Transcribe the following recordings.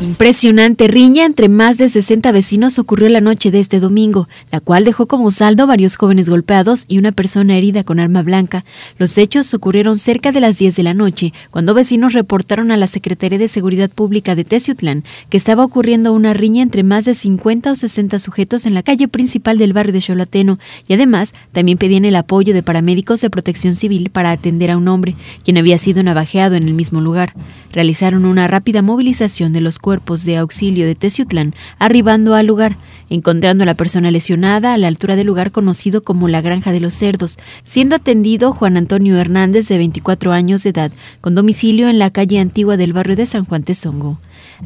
Impresionante riña entre más de 60 vecinos ocurrió la noche de este domingo, la cual dejó como saldo varios jóvenes golpeados y una persona herida con arma blanca. Los hechos ocurrieron cerca de las 10 de la noche, cuando vecinos reportaron a la Secretaría de Seguridad Pública de Teciutlán que estaba ocurriendo una riña entre más de 50 o 60 sujetos en la calle principal del barrio de Cholateno y además también pedían el apoyo de paramédicos de protección civil para atender a un hombre, quien había sido navajeado en el mismo lugar. Realizaron una rápida movilización de los cuerpos cuerpos de auxilio de Teciutlán, arribando al lugar, encontrando a la persona lesionada a la altura del lugar conocido como la Granja de los Cerdos, siendo atendido Juan Antonio Hernández de 24 años de edad, con domicilio en la calle antigua del barrio de San Juan Tezongo.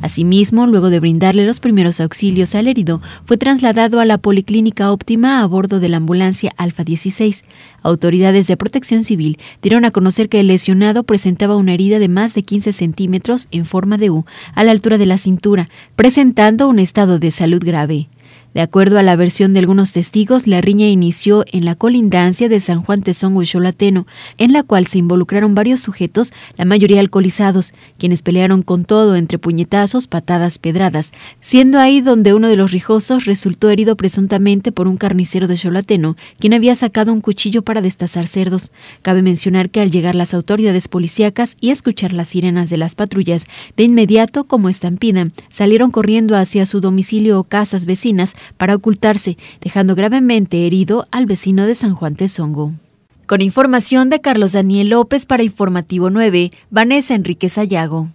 Asimismo, luego de brindarle los primeros auxilios al herido, fue trasladado a la Policlínica Óptima a bordo de la ambulancia Alfa 16. Autoridades de protección civil dieron a conocer que el lesionado presentaba una herida de más de 15 centímetros en forma de U a la altura de la cintura, presentando un estado de salud grave. De acuerdo a la versión de algunos testigos, la riña inició en la colindancia de San Juan y Cholateno, en la cual se involucraron varios sujetos, la mayoría alcoholizados, quienes pelearon con todo entre puñetazos, patadas, pedradas, siendo ahí donde uno de los rijosos resultó herido presuntamente por un carnicero de Cholateno, quien había sacado un cuchillo para destazar cerdos. Cabe mencionar que al llegar las autoridades policíacas y escuchar las sirenas de las patrullas, de inmediato, como estampida, salieron corriendo hacia su domicilio o casas vecinas para ocultarse, dejando gravemente herido al vecino de San Juan Tezongo. Con información de Carlos Daniel López para Informativo 9, Vanessa Enrique Sayago.